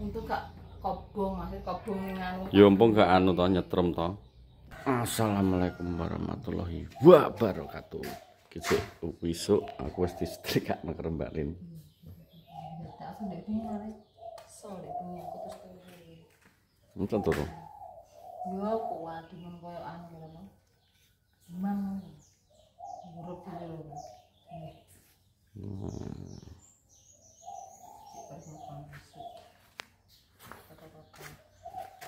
untuk gak kobong masih kobong nganu ya ampun gak anu tau nyetrem tau assalamualaikum warahmatullahi wabarakatuh kita besok aku harus disetrika mengerembalin ini contoh tuh gua kuat dengan koyo anu cuman murup aja loh Hmm.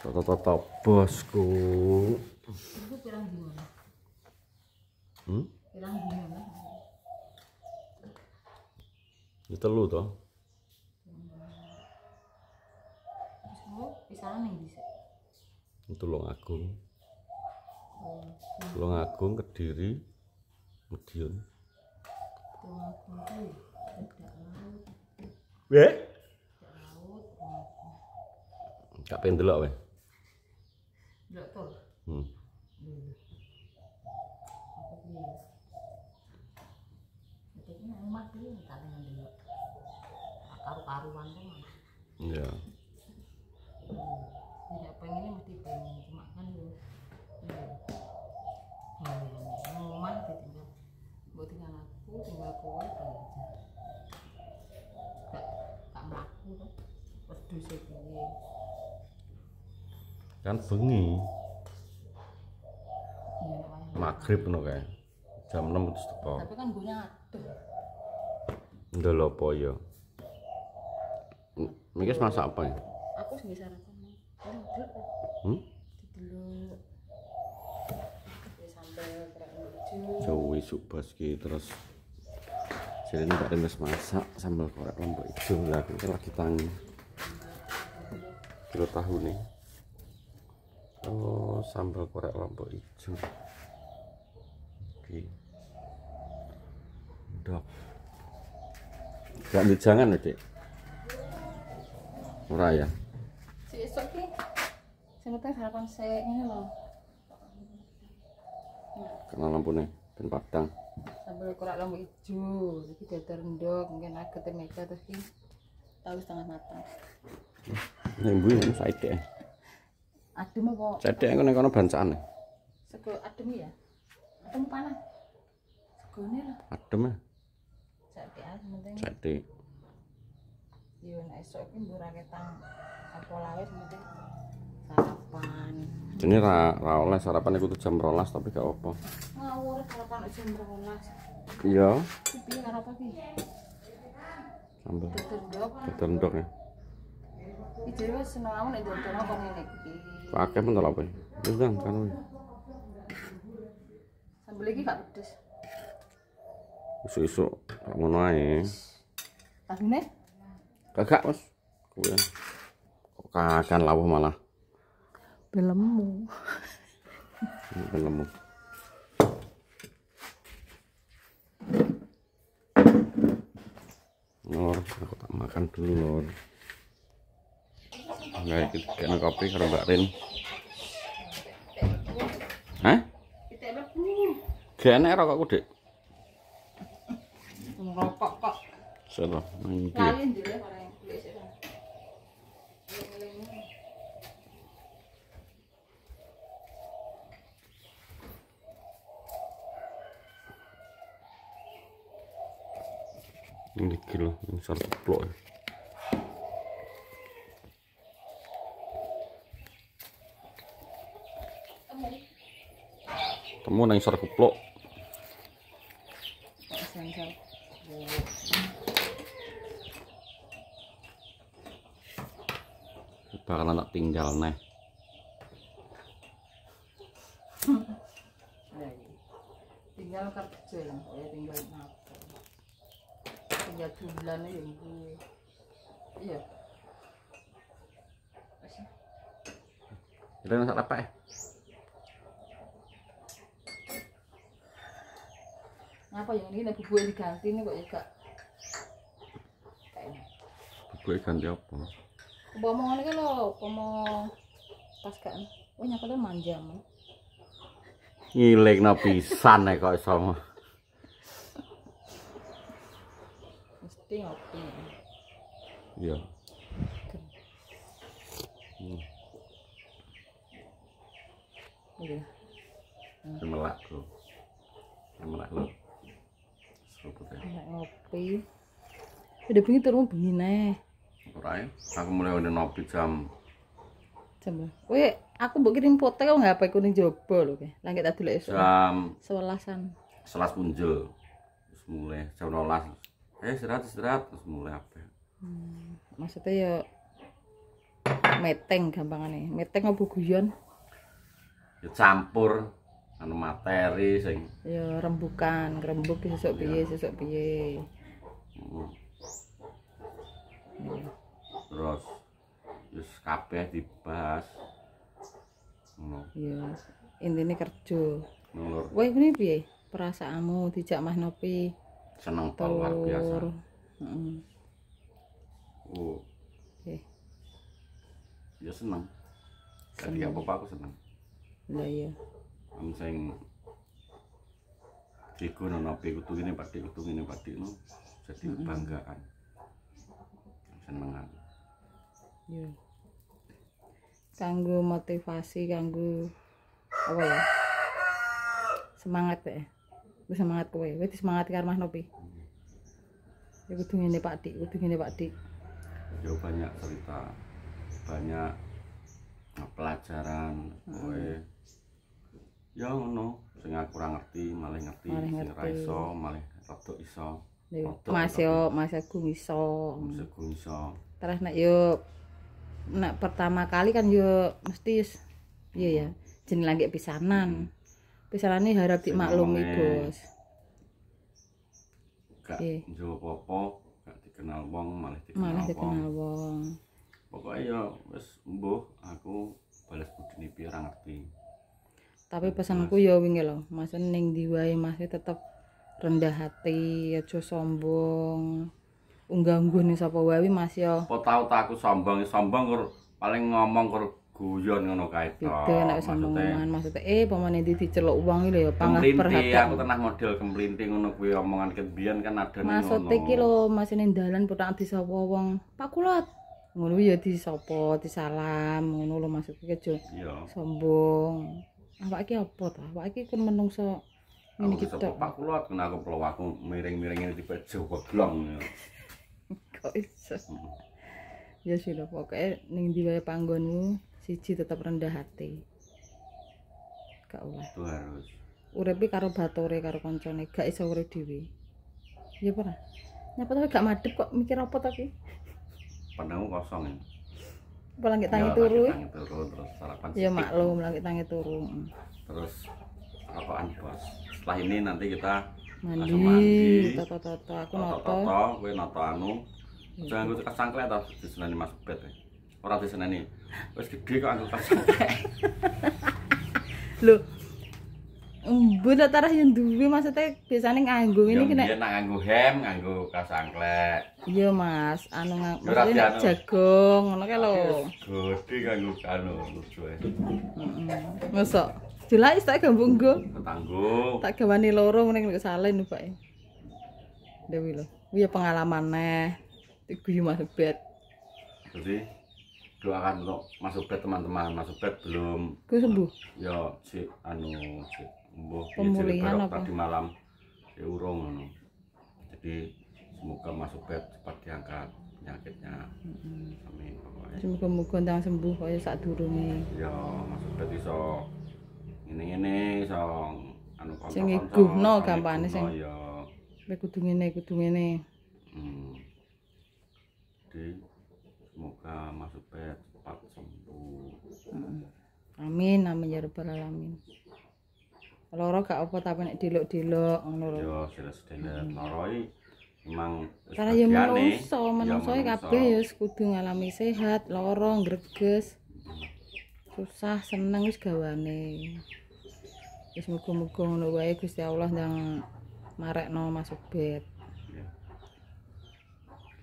toto toto bosku hmm? Di telu toh oh, Tulung Agung oh, iya. Tulung Agung Kediri Medion Tulung Agung kan ya, Weh? Gak pengen delok weh. Dokter. Hmm. hmm. Karu-karuan tuh. kan bengi maghrib no kayak jam 6 itu teko tapi kan gue aduh udah apa ya ini masak apa ya? Aku sendiri sarap. Hmm? Dulu. Jauh isuk baski terus jadi ini tak rindes masak sambal korek lombok hijau lagi lagi tangan kilo tahu nih oh sambal korek lombok hijau oke dok gak jangan ya dek murah ya si esok ki harapan saya ini loh karena lampunya dan padang sambal korek lombok hijau jadi dia terendok, mungkin agak temeka terus tahu setengah matang ini bunyi ini saya ya Adem kok Cedek ngene kono bancane. Sego adem ya. Adem panas. Segone lho. Adem ya. Cedek ae penting. Cedek. nek esuk iki mbok ra ketang apa lawet penting. Sarapan. Jenenge ra ra oleh sarapan iku jam 12 tapi gak apa. Ngawur sarapan jam 12. Iya. Tapi ngarep apa Sambel. Tetendok. Tetendok ya. Pakai pun apa? ya dang kan. Sambel lagi gak pedes. Isu-isu naik. ae. ini? Kagak, Mas. Kuwi. Kok kakan lawuh malah. Belemu. Hmm, belemu. Lor, aku tak makan dulu, Lor ya kita kena kopi karo Mbak Rin Hah? Gak enak rokokku, Dik. Ngerokok kok. Salah, mandi. Lain dulu orang yang kulit ini kilo, ini satu keplok ya. ketemu nang sor kuplok bakal anak tinggal nih tinggal kerja ya tinggal iya. apa tinggal jumlahnya yang gue iya kita masak apa ya eh? lagi gue diganti nih kok juga kayaknya ganti apa bomongan ini lo pomong tas kan oh nyapa tuh manja mah ngiling no pisan ya kok sama mesti ngopi iya hmm. Iya. Semelak tuh. Semelak loh. Nek ngopi. Udah bingit terus bingit nih. Rai, aku mulai udah ngopi jam. Jam berapa? aku mau kirim foto kau nggak apa ikut nih jopo loh kayak. Langit tadi lagi. Jam. Sebelasan. Selas punjul. Terus mulai jam nolas. Eh, 100 serat terus mulai apa? Hmm, maksudnya ya meteng gampangannya. Meteng guyon? Ya campur. anu materi sing ya rembukan rembuk sesuk piye iya. sesuk piye hmm. terus capek kabeh dibahas ngono hmm. ya intine kerja ngono kowe ngene piye perasaanmu dijak Mas Nopi seneng Tur. luar biasa heeh oh okay. ya seneng Tadi apa-apa aku seneng lah iya sing Iku no nopi kutu gini pati kutu gini pati no jadi kebanggaan senengan. Yo. Iya. Kanggo motivasi kanggu apa ya? Semangat ya. Gue semangat kowe, wis semangat karo Mas Nopi. Ya kudu ngene Pak Dik, kudu ngene Yo banyak cerita, banyak pelajaran kowe. Hmm ya ngono sing aku kurang ngerti malah ngerti sing ora iso malah rada iso Mas yo Mas Agung iso Mas Agung iso terus nek yo nek pertama kali kan yo mesti iya ya jeneng lagi pisanan hmm. ini harap dimaklumi bos gak yeah. njowo apa gak dikenal wong malah dikenal malah dikenal wong pokoknya ya wis mbuh aku balas budine piye ora ngerti tapi pesanku ya wingi loh mas ning diwai masih tetep rendah hati aja sombong unggah unggah nih sapa wawi mas ya apa tau aku sombong sombong kur, paling ngomong kur guyon ngono kae to itu enak sombong maksud e eh, pamane di dicelok uang lho ya pangah perhatian aku tenang model kemplinting ngono kuwi omongan ket kan ada ngono maksud e ki lho mas ning dalan putak di sapa wong pak kulot ngono ya di sapa disalam ngono lho maksud e sombong awak iki apa ta awak iki kon menungso ngene iki ta Pak kula kenal kula aku miring-miring ngene tipe Jawa glong kok iso hmm. ya sira pokoke ning ndi wae panggonmu siji tetap rendah hati gak usah itu harus uripe karo batore karo koncone gak iso urip dhewe ya ora nyapa tapi gak madep kok mikir apa ta ki penemu kosong apa langit tangi turun iya, turu langit terus sarapan ya maklum langit tangi turun mm. terus apaan bos setelah ini nanti kita mandi, mandi toto toto aku noto toto gue noto anu iya. jangan gue suka kesangkle atau disenani mas bet eh. orang disenani wes gede kok aku kesangkle lu Mbun dulu duwe maksudnya biasanya nganggung ini ya, kena. Ya nak nganggo hem, nganggo kasangklek. Iya, Mas. Anu nganggu maksudnya anu. jagung ngono kae lho. Iya, Gede nganggo anu lucu ae. Heeh. Mosok dilaki tak gambung nggo. Tanggung. Tak gawani loro ning nek salen Pak. Dewi lho. Iya pengalamane. Guyu Mas Bet. Jadi doakan untuk masuk bed teman-teman. masuk bed belum. gue sembuh. Ya si anu si Mbah iya, pemulihan apa? Tadi malam ya urung ngono. Jadi semoga masuk bed cepat diangkat penyakitnya. Mm -hmm. Amin pokoknya. Semoga-moga ndang sembuh kaya sak durunge. Ya, masuk bed iso ngene-ngene iso anu kanca. Sing iguhno gampane sing. Ya. Kowe kudu ngene, kudu ngene. Hmm. Jadi semoga masuk bed cepat sembuh. Mm -hmm. Amin amin ya rabbal alamin. loro gak apa tapi nek delok-delok ngono lho. Yo jelas-jelas hmm. loro Cara yang menungso, menungso ya kabeh ya kudu ngalami sehat, loro greges. Susah seneng wis gawane. Wis muga-muga ngono wae Gusti Allah ndang marekno masuk bed.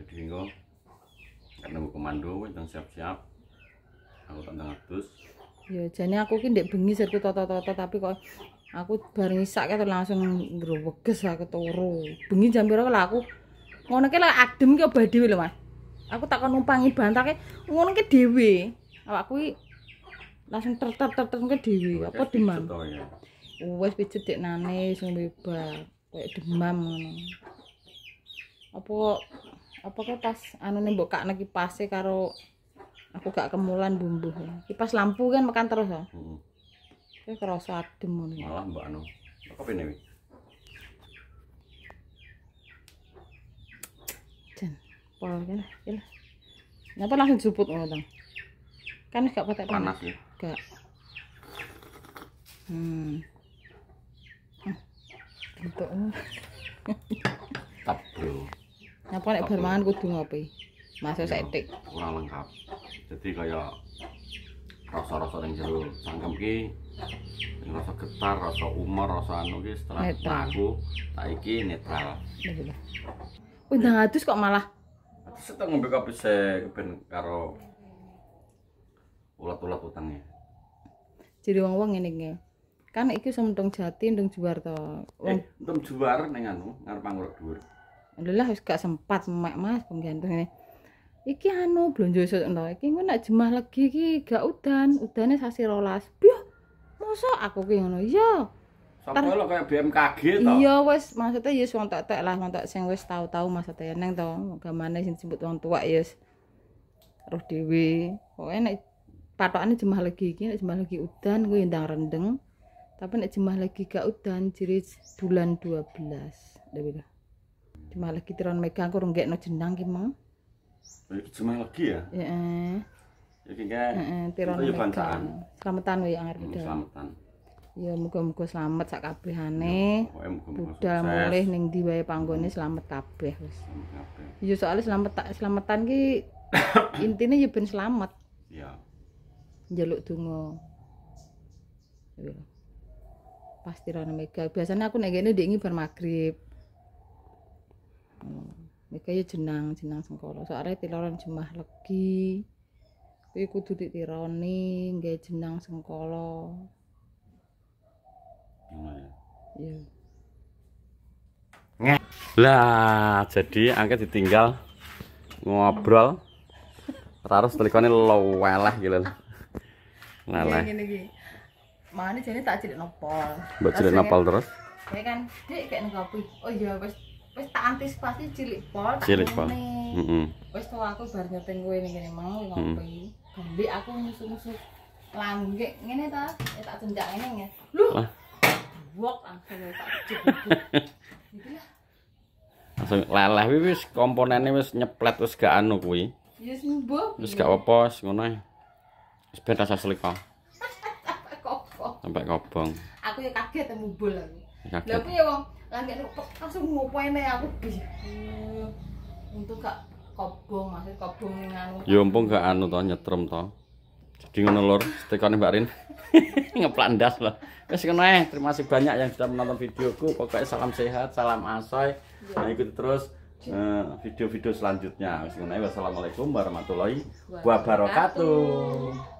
Jadi engko karena gue komando, nang siap-siap. Aku tak ngatus. Ya, jadi aku kini dek bengi serku toto-toto, tapi kok aku bareng isak ke langsung ngeroweges aku turu bengi jam berapa lah aku ngono ke lah adem ke obah dewi loh mas aku takkan numpangi bantake ngono ke dewi aku langsung tertep tertar ke dewi apa demam wes pijet dek nane sing bebas kayak demam ngono apa apa ke pas anu nih buka nagi pasi karo aku gak kemulan bumbu kipas lampu kan makan terus oh. Hmm. Kowe ya, kerasa adem ngono. Ya. Malah Mbak Anu. Apa ini? Jan, pol kene, kene. kenapa langsung juput ngono, Tang? Kan gak pakai panas. Panas ya. Gak. Hmm. Entuk. Eh. Tap, Bro. Napa nek bar mangan kudu ngopi? Masuk setik. Kurang lengkap. Jadi kayak rasa-rasa yang jero sangkem ki rasa getar, rasa umur, rasa anu guys. Gitu, setelah aku tak iki netral. Udah ngatus kok malah Atus itu ngombe kopi saya ben karo ulat-ulat utangnya. Jadi uang-uang ini nih Kan iki sama dong jati, dong juar to. Wong eh, mendung juar neng anu ngarep pangurut dhuwur. Alhamdulillah wis gak sempat mek Mas ini. Iki anu blonjo jual to. Iki engko nak jemah lagi iki gak udan, udane sasi rolas. so aku ki ngono iya sapa lo BMKG to iya wis maksudnya ya yes, wong tak tek lah wong tak sing wis tau-tau maksudnya neng to gamane sing disebut wong tua ya roh dewi pokoknya nek patokane jemah lagi iki nek jemah lagi udan kuwi ndang rendeng tapi nek jemah lagi gak udan ciri bulan 12 lebih jemah lagi tiron megang kurang gak no jenang gimang jemah lagi ya iya Jadi kayak heeh tiron ya bangsaan. Slametan ya arep hmm, gitu. Ya muga-muga selamat sak kabehane. Ya, Budal mulih ning ndi wae panggone selamat kabeh wis. Ya selamat tak slametan ki intine ya ben selamat. Iya. Njaluk donga. Ya. Pasti rene mega. Biasanya aku nek ngene ndek bar magrib. Hmm, mega ya jenang, jenang sengkolo. Soale tiloran jumah legi kuwi kudu ditironi nggae jenang sengkala ya yeah. Iya. lah jadi angkat ditinggal ngobrol terus telikone gitu leleh gitu lho leleh ngene iki mane jane tak cilik nopol mbok cilik nopol terus ya kan dik kayak ngopi oh iya wis wis tak antisipasi cilik pol cilik pol heeh so aku bar nyeting kowe ning kene mau ngopi. Hmm. Gambe aku musuh-musuh langgek ngene ta, ya tak cendak ini ya. Lu? Wok langsung ya tak Iki gitu lah. Langsung leleh kuwi wis komponene wis nyeplet wis gak anu kuwi. Ya mbok. Wis gak apa-apa ngono. Wis ben rasa selika. Sampai kobong. Aku ya kaget temu ya bol aku. Lah aku ya wong langgek langsung ngopone aku. Eh, untuk gak kobong maksud kobong nganu ya ampun gak anu to nyetrum to jadi ngono lor stekone Mbak Rin ngeplandas lah wis ngono eh terima kasih banyak yang sudah menonton videoku pokoknya salam sehat salam asoy ya. nah ikut terus eh, video-video selanjutnya. Wassalamualaikum warahmatullahi wabarakatuh.